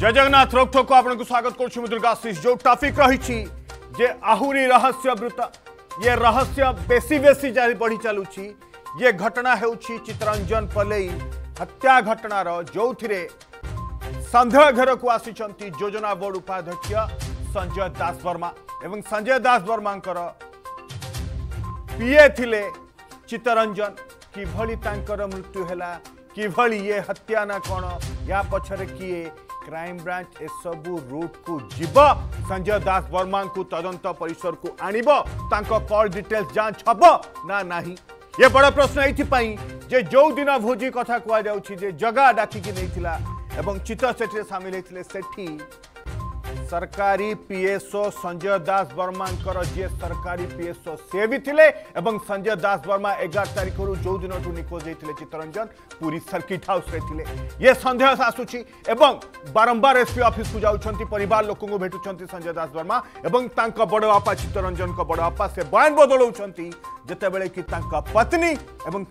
जय जगन्नाथ रोक थोक आपको स्वागत करशीष जो टॉपिक रही आहुरी रहस्य रहस्यवृत ये रहस्य बेसी बेसी जारी बढ़ी चलू ये घटना होित्रंजन पलई हत्या घटना रो जो संदेह घर को आसी योजना बोर्ड उपाध्यक्ष संजय दास वर्मा एवं संजय दास वर्मा पीए थे चित्तरंजन किभली मृत्यु है किभली ये हत्या ना कौन या पचर किए क्राइम ब्रांच एसबू रूट को जीव संजय दास वर्मा को तदंत परिसर को आणव डिटेल्स जांच हम ना ना ये बड़ प्रश्न ये जो दिन भोजी कथा कह जगह डाक नहीं चित्त से सामिल होते सरकारी पीएसओ संजय दास वर्मा जी सरकारी पीएसओ से भी थे संजय दास वर्मा एगार तारीख रू जो दिन निखोज होते चित्तरंजन पूरी सर्किट हाउस रे ये सन्देह आसूची बारंबार एसपी ऑफिस को पर लोक भेटुंट संजय दास वर्मा और बड़ बापा चित्तरंजन बड़ बापा से बयान बदलाव जोबले कि पत्नी एवं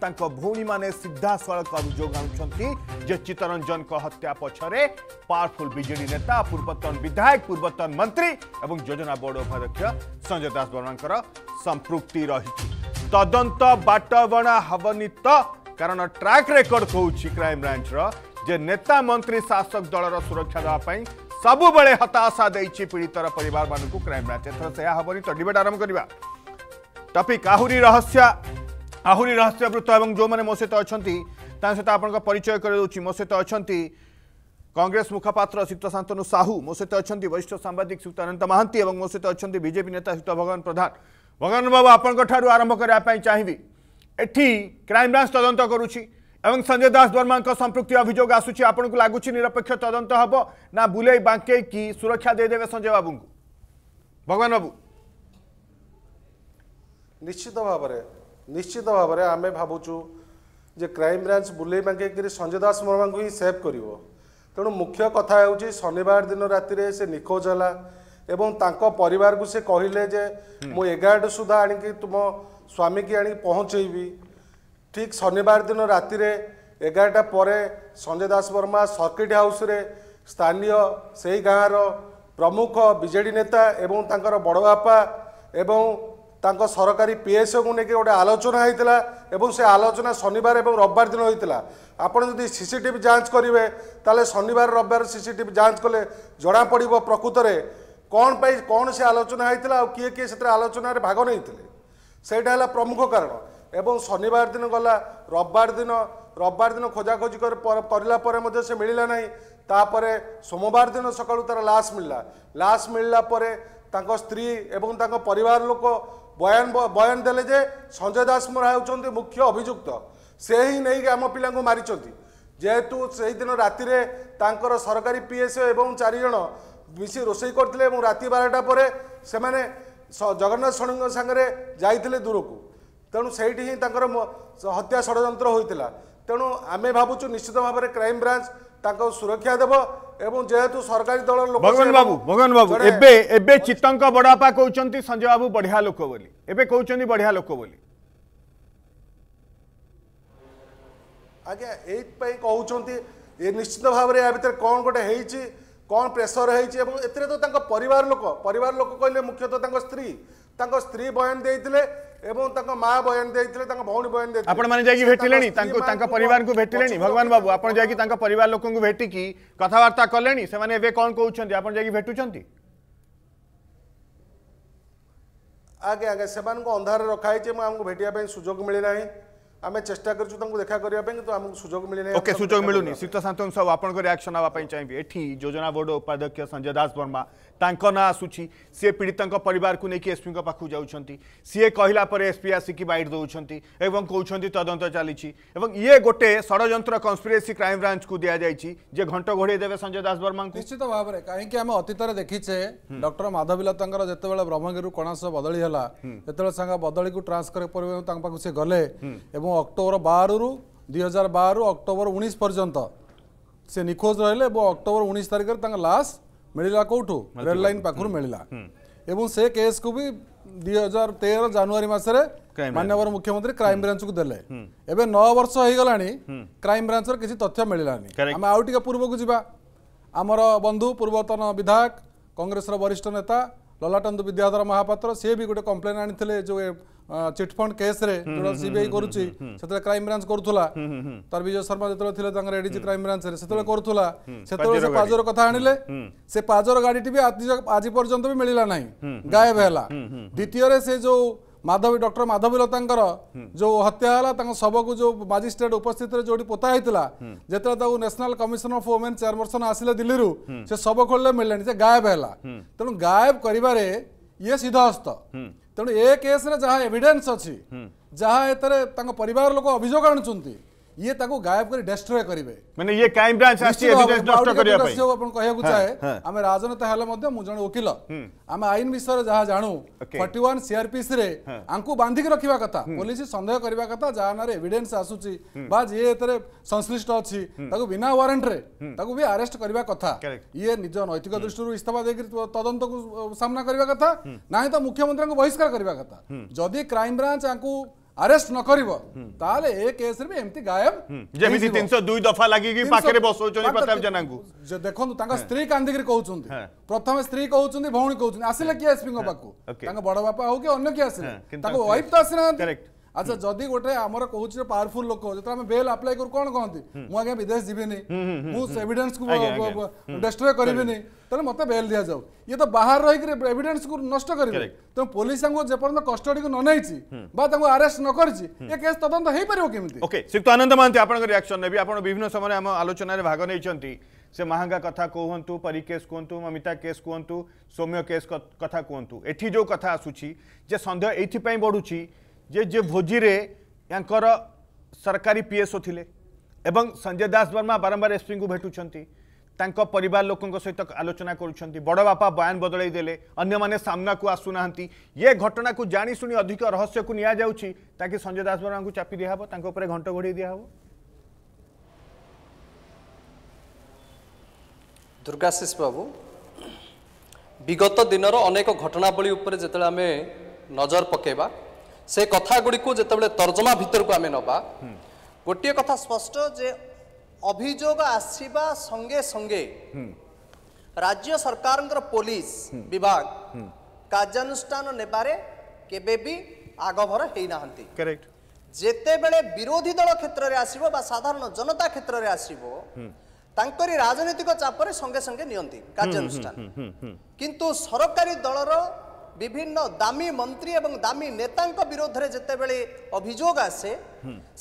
भी मैंने सीधा सड़क अभोग आज चित्तरंजन हत्या पक्षरे पावरफुल विजे नेता पूर्वतन विधायक पूर्वतन मंत्री और योजना बोर्ड उपाध्यक्ष संजय दास बर्मा संपृक्ति रही तदंत बाट बणा हेनी तो कारण ट्राक रेकर्ड कौन कौच क्राइमब्रांचर जे नेता मंत्री शासक दल सुरक्षा देवाई सबुबले हताशा दे पीड़ितर पर क्राइमब्रांच एथर से हेनी तो डिबेट आरंभ करवा टपिक आहरी रहस्य आहरी रहस्यवृत्त और जो मैंने मो सहित अच्छा सहित आपचय कर मो सहित अच्छा कंग्रेस मुखपात्र सीत शांतनु साहू मो सहित अच्छा वरिष्ठ सांबादिक सीत अनंत महां और मो सहित अच्छा बीजेपी नेता सीत भगवान प्रधान भगवान बाबू आप आरंभ करवाई चाहिए एटी क्राइमब्रांच तदंत करुँ संजय दास वर्मा का संप्रति अभोग आसूसी आपको लगुच निरपेक्ष तदंत हे ना बुले बांके सुरक्षा देदेवे संजय बाबू को भगवान बाबू ନିଶ୍ଚିତ ଭାବରେ ନିଶ୍ଚିତ ଭାବରେ ଆମେ ଭାବୁଛୁ ଯେ କ୍ରାଇମବ୍ରାଞ୍ଚ ବୁଲେଇ ମାଗିକିରି ସଞ୍ଜୟ ଦାସ ମର୍ମାଙ୍କୁ ହିଁ ସେଭ୍ କରିବ ତେଣୁ ମୁଖ୍ୟ କଥା ହେଉଛି ଶନିବାର ଦିନ ରାତିରେ ସେ ନିଖୋଜ ହେଲା ଏବଂ ତାଙ୍କ ପରିବାରକୁ ସେ କହିଲେ ଯେ ମୁଁ ଏଗାରଟା ସୁଦ୍ଧା ଆଣିକି ତୁମ ସ୍ୱାମୀକି ଆଣିକି ପହଞ୍ଚେଇବି ଠିକ୍ ଶନିବାର ଦିନ ରାତିରେ ଏଗାରଟା ପରେ ସଞ୍ଜୟ ଦାସ ବର୍ମା ସର୍କିଟ୍ ହାଉସ୍ରେ ସ୍ଥାନୀୟ ସେହି ଗାଁର ପ୍ରମୁଖ ବିଜେଡ଼ି ନେତା ଏବଂ ତାଙ୍କର ବଡ଼ ବାପା ଏବଂ ତାଙ୍କ ସରକାରୀ ପିଏସ୍ଓକୁ ନେଇକି ଗୋଟେ ଆଲୋଚନା ହୋଇଥିଲା ଏବଂ ସେ ଆଲୋଚନା ଶନିବାର ଏବଂ ରବିବାର ଦିନ ହୋଇଥିଲା ଆପଣ ଯଦି ସି ସି ଟିଭି ଯାଞ୍ଚ କରିବେ ତାହେଲେ ଶନିବାର ରବିବାର ସି ସି ଟିଭି ଯାଞ୍ଚ କଲେ ଜଣାପଡ଼ିବ ପ୍ରକୃତରେ କ'ଣ ପାଇଁ କ'ଣ ସେ ଆଲୋଚନା ହୋଇଥିଲା ଆଉ କିଏ କିଏ ସେଥିରେ ଆଲୋଚନାରେ ଭାଗ ନେଇଥିଲେ ସେଇଟା ହେଲା ପ୍ରମୁଖ କାରଣ ଏବଂ ଶନିବାର ଦିନ ଗଲା ରବିବାର ଦିନ ରବିବାର ଦିନ ଖୋଜାଖୋଜି କରିଲା ପରେ ମଧ୍ୟ ସେ ମିଳିଲା ନାହିଁ ତାପରେ ସୋମବାର ଦିନ ସକାଳୁ ତାର ଲାସ୍ ମିଳିଲା ଲାସ୍ ମିଳିଲା ପରେ ତାଙ୍କ ସ୍ତ୍ରୀ ଏବଂ ତାଙ୍କ ପରିବାର ଲୋକ ବୟାନ ବୟାନ ଦେଲେ ଯେ ସଞ୍ଜୟ ଦାସ ମୋରା ହେଉଛନ୍ତି ମୁଖ୍ୟ ଅଭିଯୁକ୍ତ ସେ ହିଁ ନେଇକି ଆମ ପିଲାଙ୍କୁ ମାରିଛନ୍ତି ଯେହେତୁ ସେହିଦିନ ରାତିରେ ତାଙ୍କର ସରକାରୀ ପିଏସ୍ଓ ଏବଂ ଚାରିଜଣ ମିଶି ରୋଷେଇ କରିଥିଲେ ଏବଂ ରାତି ବାରଟା ପରେ ସେମାନେ ଜଗନ୍ନାଥ ଷଣୀଙ୍କ ସାଙ୍ଗରେ ଯାଇଥିଲେ ଦୂରକୁ ତେଣୁ ସେଇଠି ହିଁ ତାଙ୍କର ହତ୍ୟା ଷଡ଼ଯନ୍ତ୍ର ହୋଇଥିଲା ତେଣୁ ଆମେ ଭାବୁଛୁ ନିଶ୍ଚିତ ଭାବରେ କ୍ରାଇମବ୍ରାଞ୍ଚ ତାଙ୍କ ସୁରକ୍ଷା ଦେବ ଏବଂ ଯେହେତୁ ସରକାରୀ ଦଳ ଲୋକ ଭଗବାନ ବାବୁ ଭଗବାନ ବାବୁ ଏବେ ଏବେ ଚିତ୍ତଙ୍କ ବଡ଼ବାପା କହୁଛନ୍ତି ସଞ୍ଜୟ ବାବୁ ବଢିଆ ଲୋକ ବୋଲି ଏବେ କହୁଛନ୍ତି ବଢିଆ ଲୋକ ବୋଲି ଆଜ୍ଞା ଏଇଥିପାଇଁ କହୁଛନ୍ତି ଏ ନିଶ୍ଚିତ ଭାବରେ ଏହା ଭିତରେ କଣ ଗୋଟେ ହେଇଛି कौन प्रेसर होती तो पर लोक पर लोक कहले मुख्यतः स्त्री स्त्री बयान देते माँ बयान बयान परिवार को भेटिले भगवान बाबू पर लोक कथबार्ता कले कौन कौन अंधार रखाई मुझे भेटापी सुजोग मिलना ଆମେ ଚେଷ୍ଟା କରିଛୁ ତାଙ୍କୁ ଦେଖା କରିବା ପାଇଁ କିନ୍ତୁ ଆମକୁ ସୁଯୋଗ ମିଳିନି ଓକେ ସୁଯୋଗ ମିଳୁନି ଶ୍ରୀତ ସାନ୍ତଙ୍କ ସାହୁ ଆପଣଙ୍କ ରିଆକ୍ସନ୍ ହେବା ପାଇଁ ଚାହିଁବି ଏଠି ଯୋଜନା ବୋର୍ଡ ଉପାଧ୍ୟକ୍ଷ ସଞ୍ଜୟ ଦାସ ବର୍ମା ତାଙ୍କ ନାଁ ଆସୁଛି ସିଏ ପୀଡ଼ିତାଙ୍କ ପରିବାରକୁ ନେଇକି ଏସ୍ପିଙ୍କ ପାଖକୁ ଯାଉଛନ୍ତି ସିଏ କହିଲା ପରେ ଏସ୍ପି ଆସିକି ବାଇଟ୍ ଦେଉଛନ୍ତି ଏବଂ କହୁଛନ୍ତି ତଦନ୍ତ ଚାଲିଛି ଏବଂ ଇଏ ଗୋଟେ ଷଡ଼ଯନ୍ତ୍ର କନ୍ସପିରେସି କ୍ରାଇମବ୍ରାଞ୍ଚକୁ ଦିଆଯାଇଛି ଯେ ଘଣ୍ଟ ଘୋଡ଼େଇ ଦେବେ ସଞ୍ଜୟ ଦାସ ବର୍ମାଙ୍କୁ ନିଶ୍ଚିତ ଭାବରେ କାହିଁକି ଆମେ ଅତୀତରେ ଦେଖିଛେ ଡକ୍ଟର ମାଧବୀଲତାଙ୍କର ଯେତେବେଳେ ବ୍ରହ୍ମଗିରିରୁ କଣାସ ବଦଳି ହେଲା ଯେତେବେଳେ ସାଙ୍ଗ ବଦଳିକୁ ଟ୍ରାନ୍ସଫର ପରିବହନ ତାଙ୍କ ପାଖକୁ ସେ ଗଲେ ଏବଂ ଅକ୍ଟୋବର ବାରରୁ ଦୁଇ ହଜାର ବାରରୁ ଅକ୍ଟୋବର ଉଣେଇଶ ପର୍ଯ୍ୟନ୍ତ ସେ ନିଖୋଜ ରହିଲେ ଏବଂ ଅକ୍ଟୋବର ଉଣେଇଶ ତାରିଖରେ ତାଙ୍କ ଲାଷ୍ଟ ମିଳିଲା କୋଉଠୁ ରେଡ୍ ଲାଇନ୍ ପାଖରୁ ମିଳିଲା ଏବଂ ସେ କେସ୍କୁ ବି ଦୁଇ ହଜାର ତେର ଜାନୁଆରୀ ମାସରେ ମାନ୍ୟବର ମୁଖ୍ୟମନ୍ତ୍ରୀ କ୍ରାଇମ ବ୍ରାଞ୍ଚକୁ ଦେଲେ ଏବେ ନଅ ବର୍ଷ ହେଇଗଲାଣି କ୍ରାଇମ ବ୍ରାଞ୍ଚର କିଛି ତଥ୍ୟ ମିଳିଲାନି ଆମେ ଆଉ ଟିକେ ପୂର୍ବକୁ ଯିବା ଆମର ବନ୍ଧୁ ପୂର୍ବତନ ବିଧାୟକ କଂଗ୍ରେସର ବରିଷ୍ଠ ନେତା ଲଲାଟନ୍ଦୁ ବିଦ୍ୟାଧର ମହାପାତ୍ର ସିଏ ବି ଗୋଟେ କମ୍ପ୍ଲେନ୍ ଆଣିଥିଲେ ଯୋଉ ଚିଟଫଣ୍ଡ କେସ୍ରେ ଯୋଉଟା ସିବିଆଇ କରୁଛି ସେତେବେଳେ କ୍ରାଇମବ୍ରାଞ୍ଚ କରୁଥିଲା ତାର ବିଜୟ ଶର୍ମା ଯେତେବେଳେ ଥିଲେ ତାଙ୍କର ଏଡିଜି କ୍ରାଇମବ୍ରାଞ୍ଚରେ ସେତେବେଳେ କରୁଥିଲା ସେତେବେଳେ ସେ ପାଜର କଥା ଆଣିଲେ ସେ ପାଜର ଗାଡ଼ିଟି ବି ଆଜି ପର୍ଯ୍ୟନ୍ତ ବି ମିଳିଲା ନାହିଁ ଗାୟବ ହେଲା ଦ୍ୱିତୀୟରେ ସେ ଯୋଉ ମାଧବୀ ଡକ୍ଟର ମାଧବୀ ଲତାଙ୍କର ଯୋଉ ହତ୍ୟା ହେଲା ତାଙ୍କ ଶବକୁ ଯୋଉ ମାଜିଷ୍ଟ୍ରେଟ ଉପସ୍ଥିତିରେ ଯୋଉଠି ପୋତା ହେଇଥିଲା ଯେତେବେଳେ ତାକୁ national commission of women chairperson ଆସିଲେ ଦିଲ୍ଲୀରୁ ସେ ଶବ ଖୋଳିଲେ ମିଳିଲାନି ସେ ଗାୟବ ହେଲା ତେଣୁ ଗାୟବ କରିବାରେ ଇଏ ସିଧହସ୍ତ ତେଣୁ ଏ କେସ୍ରେ ଯାହା ଏଭିଡେନ୍ସ ଅଛି ଯାହା ଏଥିରେ ତାଙ୍କ ପରିବାର ଲୋକ ଅଭିଯୋଗ ଆଣୁଛନ୍ତି ଇଏ ତାକୁ ଗାୟବ କରି ଡେଷ୍ଟ୍ରୟ କରିବେ ମାନେ ଇଏ କ୍ରାଇମ ବ୍ରାଞ୍ଚ ଆସିଛି ଏଭିଡେନ୍ସ ନଷ୍ଟ କରିବା ପାଇଁ ଆପଣ କହିବାକୁ ଚାହେ ଆମେ ରାଜନେତା ହେଲେ ମଧ୍ୟ ମୁଁ ଜଣେ ଓକିଲ ଆମେ ଆଇନ ବିଷୟରେ ଯାହା ଜାଣୁ 41 ସିଆରପିସି ରେ ଆଙ୍କୁ ବାନ୍ଧିକି ରଖିବା କଥା ପୋଲିସ ସନ୍ଦେହ କରିବା କଥା ଯାହା ନାଁରେ ଏଭିଡେନ୍ସ ଆସୁଛି ବା ଯିଏ ଏଥିରେ ସଂଶ୍ଲିଷ୍ଟ ଅଛି ତାକୁ ବିନା ୱାରେଣ୍ଟରେ ତାକୁ ବି ଆରେଷ୍ଟ କରିବା କଥା ଇଏ ନିଜ ନୈତିକ ଦୃଷ୍ଟିରୁ ଇସ୍ତଫା ଦେଇକି ତଦନ୍ତକୁ ସାମ୍ନା କରିବା କଥା ନାହିଁ ତ ମୁଖ୍ୟମନ୍ତ୍ରୀଙ୍କୁ ବହିଷ୍କାର କରିବା କଥା ଯଦି କ୍ରାଇମ ବ୍ରାଞ୍ଚ ଆଙ୍କୁ ଆରେଷ୍ଟ ନ କରିବ ତାହେଲେ ଏ କେସରେ ବି ଏମିତି ଗାୟବ ଯେମିତି ତିନିଶହ ଦୁଇ ଦଫା ଲାଗିକି ପାଖରେ ବସଉଛନ୍ତି ପ୍ରତାପ ଜେନାଙ୍କୁ ଦେଖନ୍ତୁ ତାଙ୍କ ସ୍ତ୍ରୀ କାନ୍ଦିକିରି କହୁଛନ୍ତି ପ୍ରଥମେ ସ୍ତ୍ରୀ କହୁଛନ୍ତି ଭଉଣୀ କହୁଛନ୍ତି ଆସିଲେ କିଏ ଏସ୍ପିଙ୍କ ପାଖକୁ ତାଙ୍କ ବଡ ବାପା ହଉ କି ଅନ୍ୟ କିଏ ଆସିଲେ ତାଙ୍କ ୱାଇଫ୍ ତ ଆସିନାହାନ୍ତି আচ্ছা যদি গোটে আমার কৌছি পাওয়ারফুল লোক যেটা আমি বেল আপ্লাই করু কোণ কহতি মু আজ্ঞা বিদেশ যাবিনি মু এভিডেন্স কু ডেস্ট্রয় করিবিনি তাহলে মতো বেল দিয়া যাও ইয়ে তো বাহার রহিকি এভিডেন্স কু নষ্ট করিবে তো পুলিশ তাঙ্কু যেপর্যন্ত কস্টডি কু ননেইছি বা তাঙ্কু আরেস্ট ন করিছি এ কেস তদন্ত হই পারিব কেমিতি ওকে শ্রীযুক্ত আনন্দ মহান্তি আপনার রিয়াকশন নেবি আপনার বিভিন্ন সময় আম আলোচনার ভাগ নেইছন্তি সে মাহাঙ্গা কথা কুহতু পরী কেস কুহতু মমিতা কেস কুহতু সৌম্য কেস কথা কুহতু এটি যে কথা আসুচি যে সন্দেহ এইপাই বড়ুচি जे जे भोजी रे भोजीर सरकारी पीएसओ थिले एवं संजय दास वर्मा बारंबार एसपी को भेटूँ पर लोकों सहित आलोचना करड़ बापा बयान बदलईदे अन्मना को आसूना ये घटना को जाशु अधिक रहस्य को नि संजय दास वर्मा को चापी दिहबर घंट घोड़े दिहब दुर्गाशीष बाबू विगत दिन अनेक घटनावल जो आम नजर पकेबा ସେ କଥାଗୁଡ଼ିକୁ ଯେତେବେଳେ ତର୍ଜମା ଭିତରକୁ ଆମେ ନେବା ଗୋଟିଏ କଥା ସ୍ପଷ୍ଟ ଯେ ଅଭିଯୋଗ ଆସିବା ସଙ୍ଗେ ସଙ୍ଗେ ରାଜ୍ୟ ସରକାରଙ୍କର ପୋଲିସ ବିଭାଗ କାର୍ଯ୍ୟାନୁଷ୍ଠାନ ନେବାରେ କେବେ ବି ଆଗଭର ହେଇନାହାନ୍ତି ଯେତେବେଳେ ବିରୋଧୀ ଦଳ କ୍ଷେତ୍ରରେ ଆସିବ ବା ସାଧାରଣ ଜନତା କ୍ଷେତ୍ରରେ ଆସିବ ତାଙ୍କରି ରାଜନୈତିକ ଚାପରେ ସଙ୍ଗେ ସଙ୍ଗେ ନିଅନ୍ତି କାର୍ଯ୍ୟାନୁଷ୍ଠାନ କିନ୍ତୁ ସରକାରୀ ଦଳର বিভিন্ন দামি মন্ত্রী এবং দামি নেতাঙ্ক বিরুদ্ধে যেতবে অভিযোগ আসে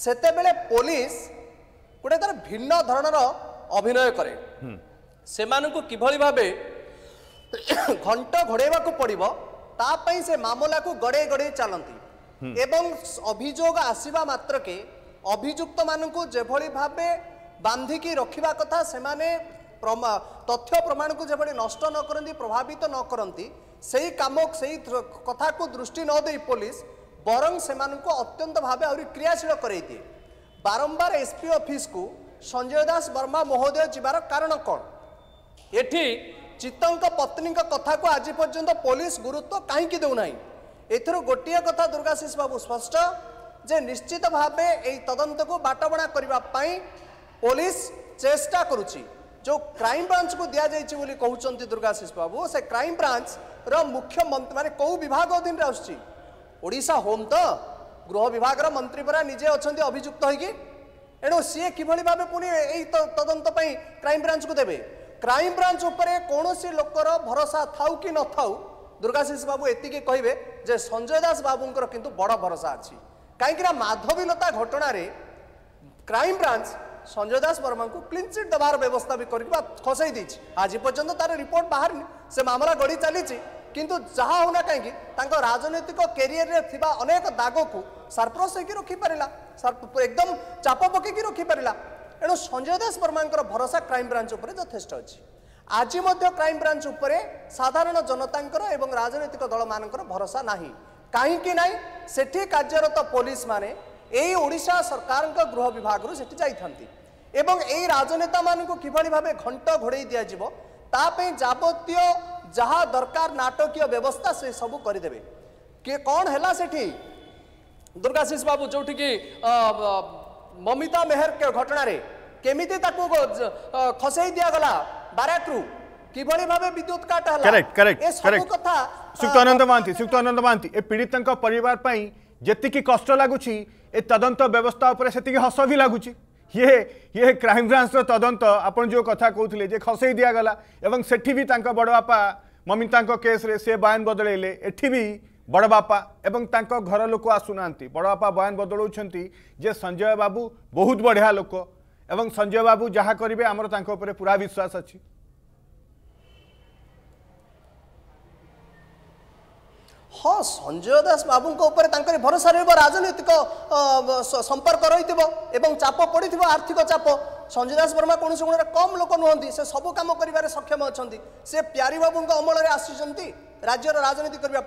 সেতবে পুলিশ গোটে তার ভিন্ন ধরনের অভিনয় করে সে কিভাবে ভাবে ঘণ্ট ঘোড়াইবা পড়ব তাপাই সে মামলা গড়াই গড়াই চালতি এবং অভিযোগ আসবা মাত্রকে অভিযুক্ত মানুষ যেভাবে ভাবে বাঁধিকি রক্ষা কথা সেমানে তথ্য প্রমাণকে যেভাবে নষ্ট ন করতে প্রভাবিত ন করতে সেই কাম সেই কথা দৃষ্টি নদী পুলিশ বরং সে অত্যন্ত ভাবে আহরি ক্রিয়াশীল করাই দিয়ে বারম্বার এসপি অফিস কু সঞ্জয় দাস বর্মা মহোদয় যাবার কারণ কম এটি চিত্তঙ্ক পত্নী কথা আজ পর্যন্ত পুলিশ গুরুত্ব কাহিকি দেউনা এর গোটিয়ে কথা দুর্গাশিষ বাবু স্পষ্ট যে নিশ্চিত ভাবে এই তদন্তকু বাটবণা করা পুলিশ চেষ্টা করুছি ଯେଉଁ କ୍ରାଇମବ୍ରାଞ୍ଚକୁ ଦିଆଯାଇଛି ବୋଲି କହୁଛନ୍ତି ଦୁର୍ଗାଶିଷ ବାବୁ ସେ କ୍ରାଇମବ୍ରାଞ୍ଚର ମୁଖ୍ୟମନ୍ତ୍ରୀ ମାନେ କେଉଁ ବିଭାଗ ଅଧୀନରେ ଆସୁଛି ଓଡ଼ିଶା ହୋମ୍ ତ ଗୃହ ବିଭାଗର ମନ୍ତ୍ରୀ ପରା ନିଜେ ଅଛନ୍ତି ଅଭିଯୁକ୍ତ ହୋଇକି ଏଣୁ ସିଏ କିଭଳି ଭାବେ ପୁଣି ଏଇ ତଦନ୍ତ ପାଇଁ କ୍ରାଇମବ୍ରାଞ୍ଚକୁ ଦେବେ କ୍ରାଇମବ୍ରାଞ୍ଚ ଉପରେ କୌଣସି ଲୋକର ଭରସା ଥାଉ କି ନଥାଉ ଦୁର୍ଗାଶିଷ ବାବୁ ଏତିକି କହିବେ ଯେ ସଞ୍ଜୟ ଦାସ ବାବୁଙ୍କର କିନ୍ତୁ ବଡ଼ ଭରସା ଅଛି କାହିଁକିନା ମାଧବୀଲତା ଘଟଣାରେ କ୍ରାଇମବ୍ରାଞ୍ଚ ସଞ୍ଜୟ ଦାସ ବର୍ମାଙ୍କୁ କ୍ଲିନ୍ ଚିଟ୍ ଦେବାର ବ୍ୟବସ୍ଥା ବି କରିକି ବା ଖସେଇ ଦେଇଛି ଆଜି ପର୍ଯ୍ୟନ୍ତ ତାର ରିପୋର୍ଟ ବାହାରିନି ସେ ମାମଲା ଗଢ଼ି ଚାଲିଛି କିନ୍ତୁ ଯାହା ହେଉନା କାହିଁକି ତାଙ୍କ ରାଜନୈତିକ କ୍ୟାରିୟରରେ ଥିବା ଅନେକ ଦାଗକୁ ସରପ୍ରସ୍ ହେଇକି ରଖିପାରିଲା ଏକଦମ ଚାପ ପକେଇକି ରଖିପାରିଲା ଏଣୁ ସଞ୍ଜୟ ଦାସ ବର୍ମାଙ୍କର ଭରସା କ୍ରାଇମବ୍ରାଞ୍ଚ ଉପରେ ଯଥେଷ୍ଟ ଅଛି ଆଜି ମଧ୍ୟ କ୍ରାଇମବ୍ରାଞ୍ଚ ଉପରେ ସାଧାରଣ ଜନତାଙ୍କର ଏବଂ ରାଜନୈତିକ ଦଳମାନଙ୍କର ଭରସା ନାହିଁ କାହିଁକି ନାହିଁ ସେଠି କାର୍ଯ୍ୟରତ ପୋଲିସମାନେ এই ওড়িশা সরকারଙ୍କ গৃহ বিভাগରୁ ସେଠି ଯାଇଥାନ୍ତି এবং এই রাজনেতাମାନଙ୍କୁ কিভাবে ভাবে ঘণ্ট ঘোড়াই দিয়াযিব তা ପାଇଁ যাবতীয় যাহা দরকার নাটকীয় ব্যবস্থা সে সবু করিদেবে কে কণ হেলা সেটি দুর্গাশিষ বাবু যেটিকি মমিতা মেহর ঘটনার কেমিতি তাকে খসাই দিয়াগলা বারাকরু কিভাবে ভাবে বিদ্যুৎ কাট হলা করেক্ট করেক্ট কথা সুক্তানন্দ মহান্তি সুক্তানন্দ মহান্তি এ পীড়িতঙ্ক পরিবার পাই जी कष्ट लगुच ए तदंत व्यवस्था उपर से हस भी लगुच ये ये क्राइमब्रांचर तदंत आप जो कथा कहते खसई दिगला से बड़बापा ममिता के केस्रे बयान बदलैले एटी भी बड़बापा घर लोक आसुना बड़ बापा बयान बदलाउं जे संजय बाबू बहुत बढ़िया लोक एवं संजय बाबू जहाँ करेंगे आमर तक पूरा विश्वास अच्छी ହଁ ସଞ୍ଜୟ ଦାସ ବାବୁଙ୍କ ଉପରେ ତାଙ୍କର ଭରସା ରହିବ ରାଜନୈତିକ ସମ୍ପର୍କ ରହିଥିବ ଏବଂ ଚାପ ପଡ଼ିଥିବ ଆର୍ଥିକ ଚାପ সঞ্জয় দাস বর্মা কৌশি গুণের কম লোক নুহতি সে সবু কাম করার সক্ষম অনেক সে প্যারি বাবু অমলরে আসছেন রাজ্যর রাজনীতি করা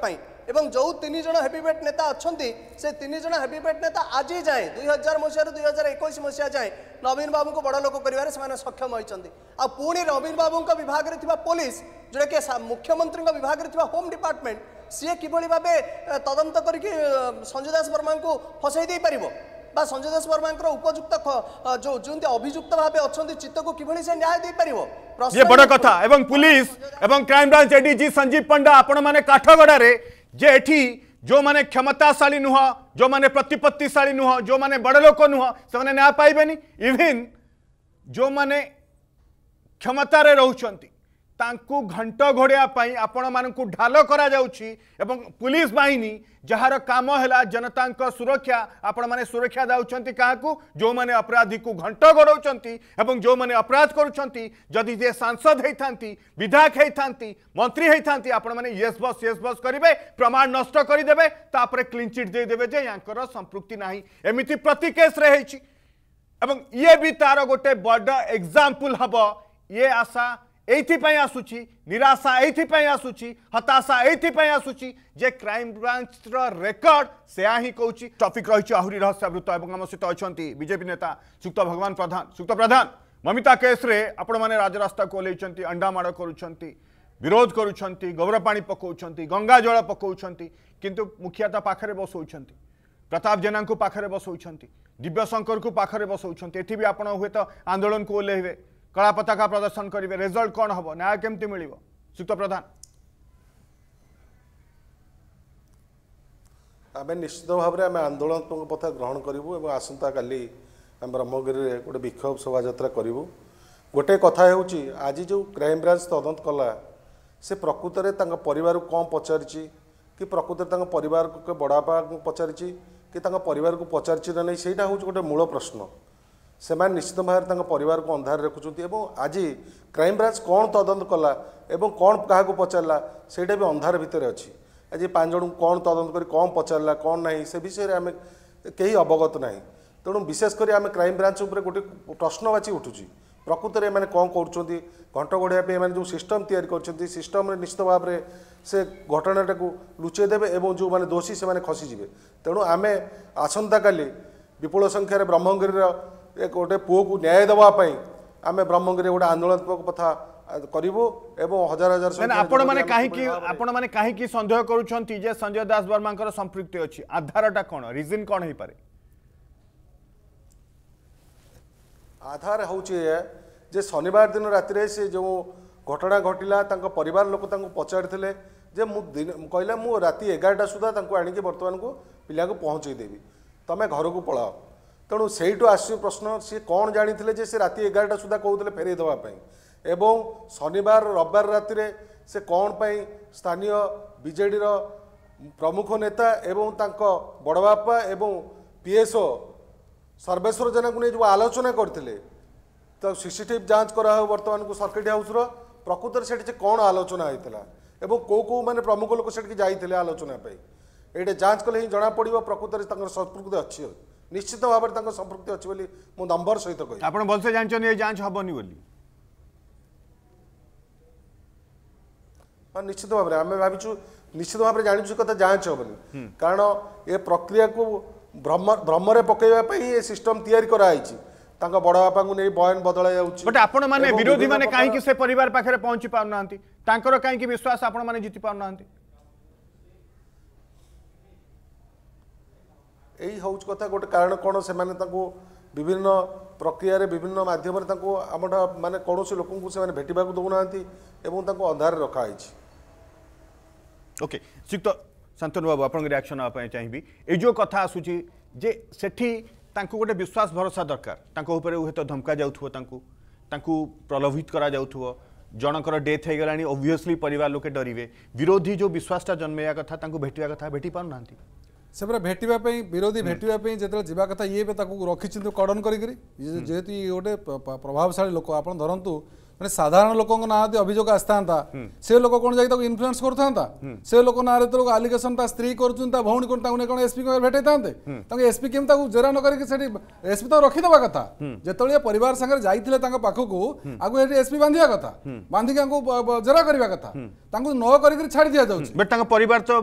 এবং যে তিনজন হেভিওয়েট নেতা অনেক সে তিনজন হেভিওয়েট নেতা আজি যায় দুই হাজার মশার দুই হাজার একুশ মশা যায় নবীন বাবু বড় লোক করবার সে সক্ষম হয়েছেন আপনি নবীন বাবু বিভাগের পুলিশ যেটাকি মুখ্যমন্ত্রী বিভাগের হোম ডিপার্টমেন্ট সি কিভাবে ভাবে তদন্ত করি সঞ্জয় দাস বর্মা ফসাই দিয়ে পারিব संजय বা সঞ্জয় जो जो अभिजुक्त भाव अच्छा चित्त को किभली से न्याय दे पार ये बड़ कथा एवं पुलिस एवं crime branch ADG Sanjeev Panda आपण मैंने काठगड़े जे एटी जो मैंने क्षमताशाली नुह जो मैंने प्रतिपत्तिशाली नुह जो मैंने बड़ लोक नुह से न्याय पाइबे इवन जो मैंने क्षमतार रोच घंट घोड़ापी आपण ढाल कर पुलिस बाहन जार काम है जनता सुरक्षा आपण मैंने सुरक्षा दौरान क्या जो मैंने अपराधी को घंट घोड़ जो मैंने अपराध करदी सांसद होती विधायक होती मंत्री होती आपण मैंने ये बस ये बस करेंगे प्रमाण नष्ट क्लीन चिट देदेवे यहाँ संप्रति ना एमती प्रति केस्रेसी ये भी तार गोटे बड़ एक्जामपल हम ये आशा आसूची निराशा यहीप आसूची हताशा यहीप आसूची जे क्राइम ब्रांच रेकर्ड से ही कौच टपिक रही आहरी रहस्यवृत्त और आम सहित अच्छा बजेपी नेता सुक्त भगवान प्रधान सुक्त प्रधान ममिता केस्रे राजरास्ता को ओल्लैं अंडामाड़ कर विरोध करोबरपा पकाउं गंगा जल पकाउं कितु मुखिया पाखे बसौं प्रताप जेना पाखे बसौं दिव्यशंकर पाखे बसौं ये आप हूँ तो आंदोलन को ओह्लैबे କଳା ପତାକା ପ୍ରଦର୍ଶନ କରିବେ ରେଜଲ୍ଟ କ'ଣ ହେବ ନ୍ୟାୟ କେମିତି ମିଳିବ ସୁକ୍ତ ପ୍ରଧାନ ଆମେ ନିଶ୍ଚିତ ଭାବରେ ଆମେ ଆନ୍ଦୋଳନାତ୍ମକ ପଥା ଗ୍ରହଣ କରିବୁ ଏବଂ ଆସନ୍ତାକାଲି ଆମେ ବ୍ରହ୍ମଗିରିରେ ଗୋଟେ ବିକ୍ଷୋଭ ଶୋଭାଯାତ୍ରା କରିବୁ ଗୋଟେ କଥା ହେଉଛି ଆଜି ଯେଉଁ କ୍ରାଇମବ୍ରାଞ୍ଚ ତଦନ୍ତ କଲା ସେ ପ୍ରକୃତରେ ତାଙ୍କ ପରିବାରକୁ କ'ଣ ପଚାରିଛି କି ପ୍ରକୃତରେ ତାଙ୍କ ପରିବାରକୁ ବଡ଼ବାପାଙ୍କୁ ପଚାରିଛି କି ତାଙ୍କ ପରିବାରକୁ ପଚାରିଛି ନା ନାହିଁ ସେଇଟା ହେଉଛି ଗୋଟେ ମୂଳ ପ୍ରଶ୍ନ ସେମାନେ ନିଶ୍ଚିତ ଭାବରେ ତାଙ୍କ ପରିବାରକୁ ଅନ୍ଧାର ରଖୁଛନ୍ତି ଏବଂ ଆଜି କ୍ରାଇମବ୍ରାଞ୍ଚ କ'ଣ ତଦନ୍ତ କଲା ଏବଂ କ'ଣ କାହାକୁ ପଚାରିଲା ସେଇଟା ବି ଅନ୍ଧାର ଭିତରେ ଅଛି ଆଜି ପାଞ୍ଚ ଜଣଙ୍କୁ କ'ଣ ତଦନ୍ତ କରି କ'ଣ ପଚାରିଲା କ'ଣ ନାହିଁ ସେ ବିଷୟରେ ଆମେ କେହି ଅବଗତ ନାହିଁ ତେଣୁ ବିଶେଷ କରି ଆମେ କ୍ରାଇମବ୍ରାଞ୍ଚ ଉପରେ ଗୋଟେ ପ୍ରଶ୍ନବାଚୀ ଉଠୁଛି ପ୍ରକୃତରେ ଏମାନେ କ'ଣ କରୁଛନ୍ତି ଘଣ୍ଟ ଘୋଡ଼ାଇବା ପାଇଁ ଏମାନେ ଯେଉଁ ସିଷ୍ଟମ୍ ତିଆରି କରିଛନ୍ତି ସିଷ୍ଟମ୍ରେ ନିଶ୍ଚିତ ଭାବରେ ସେ ଘଟଣାଟାକୁ ଲୁଚେଇ ଦେବେ ଏବଂ ଯେଉଁମାନେ ଦୋଷୀ ସେମାନେ ଖସିଯିବେ ତେଣୁ ଆମେ ଆସନ୍ତାକାଲି ବିପୁଳ ସଂଖ୍ୟାରେ ବ୍ରହ୍ମଗିରିର ଗୋଟେ ପୁଅକୁ ନ୍ୟାୟ ଦେବା ପାଇଁ ଆମେ ବ୍ରହ୍ମଗିରି ଗୋଟେ ଆନ୍ଦୋଳନାତ୍ମକ କଥା କରିବୁ ଏବଂ ହଜାର ହଜାର ଆପଣମାନେ କାହିଁକି ଆପଣମାନେ କାହିଁକି ସନ୍ଦେହ କରୁଛନ୍ତି ଯେ ସଞ୍ଜୟ ଦାସ ବର୍ମାଙ୍କର ସମ୍ପୃକ୍ତି ଅଛି ଆଧାରଟା କ'ଣ ରିଜିନ୍ କ'ଣ ହେଇପାରେ ଆଧାର ହେଉଛି ଯେ ଶନିବାର ଦିନ ରାତିରେ ସେ ଯେଉଁ ଘଟଣା ଘଟିଲା ତାଙ୍କ ପରିବାର ଲୋକ ତାଙ୍କୁ ପଚାରିଥିଲେ ଯେ ମୁଁ ଦିନ କହିଲା ମୁଁ ରାତି ଏଗାରଟା ସୁଦ୍ଧା ତାଙ୍କୁ ଆଣିକି ବର୍ତ୍ତମାନକୁ ପିଲାକୁ ପହଞ୍ଚେଇ ଦେବି ତୁମେ ଘରକୁ ପଳାଅ ତେଣୁ ସେଇଠୁ ଆସିବ ପ୍ରଶ୍ନ ସିଏ କ'ଣ ଜାଣିଥିଲେ ଯେ ସେ ରାତି ଏଗାରଟା ସୁଦ୍ଧା କହୁଥିଲେ ଫେରେଇ ଦେବା ପାଇଁ ଏବଂ ଶନିବାର ରବିବାର ରାତିରେ ସେ କ'ଣ ପାଇଁ ସ୍ଥାନୀୟ ବିଜେଡ଼ିର ପ୍ରମୁଖ ନେତା ଏବଂ ତାଙ୍କ ବଡ଼ ବାପା ଏବଂ ପିଏସ୍ଓ ସର୍ବେଶ୍ୱର ଜେନାଙ୍କୁ ନେଇ ଯେଉଁ ଆଲୋଚନା କରିଥିଲେ ତ ସି ସି ଟିଭି ଯାଞ୍ଚ କରାହେଉ ବର୍ତ୍ତମାନକୁ ସର୍କିଟ୍ ହାଉସ୍ର ପ୍ରକୃତରେ ସେଠି ସେ କ'ଣ ଆଲୋଚନା ହୋଇଥିଲା ଏବଂ କେଉଁ କେଉଁ ମାନେ ପ୍ରମୁଖ ଲୋକ ସେଠିକି ଯାଇଥିଲେ ଆଲୋଚନା ପାଇଁ ଏଇଟା ଯାଞ୍ଚ କଲେ ହିଁ ଜଣାପଡ଼ିବ ପ୍ରକୃତରେ ତାଙ୍କର ସଂସ୍କୃତି ଅଛି ନିଶ୍ଚିତ ଭାବରେ ତାଙ୍କ ସମ୍ପୃକ୍ତି ଅଛି ବୋଲି ମୁଁ ନମ୍ବର ସହିତ କହିବି ଆପଣ ଭଲସେ ଜାଣିଛନ୍ତି ଏ ଯାଞ୍ଚ ହେବନି ବୋଲି ହଁ ନିଶ୍ଚିତ ଭାବରେ ଆମେ ଭାବିଛୁ ନିଶ୍ଚିତ ଭାବରେ ଜାଣିଛୁ କଥା ଯାଞ୍ଚ ହେବନି କାରଣ ଏ ପ୍ରକ୍ରିୟାକୁ ଭ୍ରମ ଭ୍ରମରେ ପକାଇବା ପାଇଁ ଏ ସିଷ୍ଟମ ତିଆରି କରାହେଇଛି ତାଙ୍କ ବଡ଼ ବାପାଙ୍କୁ ନେଇ ବୟାନ ବଦଳା ଯାଉଛି ବଟ୍ ଆପଣମାନେ ବିରୋଧୀମାନେ କାହିଁକି ସେ ପରିବାର ପାଖରେ ପହଞ୍ଚି ପାରୁନାହାନ୍ତି ତାଙ୍କର କାହିଁକି ବିଶ୍ୱାସ ଆପଣମାନେ ଜିତି ପାରୁନାହାନ୍ତି यही हूँ कथा गोटे कारण कौन से विभिन्न प्रक्रिय विभिन्न मध्यम आम मानते कौन सी लोक भेटा दौना अंधार रखाई ओके सुक्त शांतनु बाबू आप रियाक्शन आप चाहिए ये जो कथ आसूँ गोटे विश्वास भरोसा दरकार हूँ तो धमका जाऊँ प्रलोभित कर जनकर डेथ होब्विययसली पर लोके डरवे विरोधी जो विश्वास जन्मे कथा भेटा कथा भेटी पार ना ସେପଟେ ଭେଟିବା ପାଇଁ ବିରୋଧୀ ଭେଟିବା ପାଇଁ ଯେତେବେଳେ ଯିବା କଥା ଇଏ ତାକୁ ରଖିଛନ୍ତି କଡ଼ନ କରିକିରି ଯେହେତୁ ଇଏ ଗୋଟେ ପ୍ରଭାବଶାଳୀ ଲୋକ ଆପଣ ଧରନ୍ତୁ ମାନେ ସାଧାରଣ ଲୋକଙ୍କ ନାଁରେ ଅଭିଯୋଗ ଆସିଥାନ୍ତା ସେ ଲୋକ କ'ଣ ଯାଇକି ତାକୁ ଇନଫ୍ଲୁଏନ୍ସ କରୁଥାନ୍ତା ସେ ଲୋକ ନାଁରେ ତ ଆଲିଗେସନ୍ ତା ସ୍ତ୍ରୀ କରୁଛନ୍ତି ତା ଭଉଣୀ କରୁଛନ୍ତି ତାଙ୍କୁ ନେଇ କ'ଣ ଏସ୍ପି ଭେଟାଇଥାନ୍ତେ ତାଙ୍କୁ ଏସ୍ପି କେମିତି ତାକୁ ଜେରା ନ କରିକି ସେଠି ଏସ୍ପି ତ ରଖିଦେବା କଥା ଯେତେବେଳେ ପରିବାର ସାଙ୍ଗରେ ଯାଇଥିଲେ ତାଙ୍କ ପାଖକୁ ଆଗକୁ ଏଠି ଏସ୍ପି ବାନ୍ଧିବା କଥା ବାନ୍ଧିକି ତାଙ୍କୁ ଜେରା କରିବା କଥା ତାଙ୍କୁ ନ କରିକି ଛାଡ଼ି ଦିଆଯାଉଛି ବଟ୍ ତାଙ୍କ ପରିବାର ତ